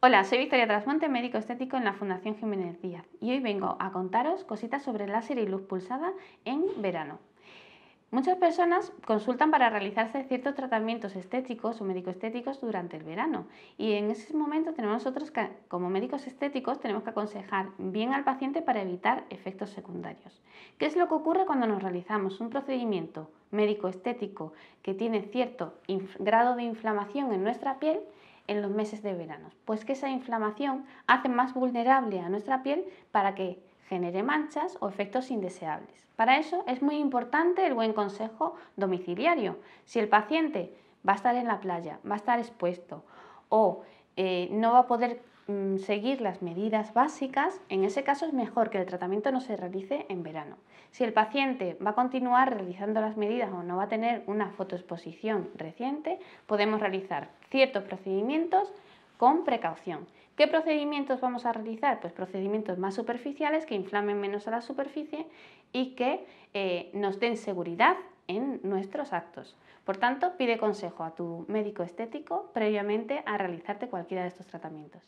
Hola, soy Victoria Trasmonte, médico estético en la Fundación Jiménez Díaz y hoy vengo a contaros cositas sobre láser y luz pulsada en verano. Muchas personas consultan para realizarse ciertos tratamientos estéticos o médico estéticos durante el verano y en ese momento tenemos nosotros que, como médicos estéticos tenemos que aconsejar bien al paciente para evitar efectos secundarios. ¿Qué es lo que ocurre cuando nos realizamos un procedimiento médico estético que tiene cierto grado de inflamación en nuestra piel? en los meses de verano, pues que esa inflamación hace más vulnerable a nuestra piel para que genere manchas o efectos indeseables. Para eso es muy importante el buen consejo domiciliario. Si el paciente va a estar en la playa, va a estar expuesto o eh, no va a poder mm, seguir las medidas básicas, en ese caso es mejor que el tratamiento no se realice en verano. Si el paciente va a continuar realizando las medidas o no va a tener una fotoexposición reciente, podemos realizar ciertos procedimientos con precaución. ¿Qué procedimientos vamos a realizar? Pues procedimientos más superficiales que inflamen menos a la superficie y que eh, nos den seguridad en nuestros actos. Por tanto, pide consejo a tu médico estético previamente a realizarte cualquiera de estos tratamientos.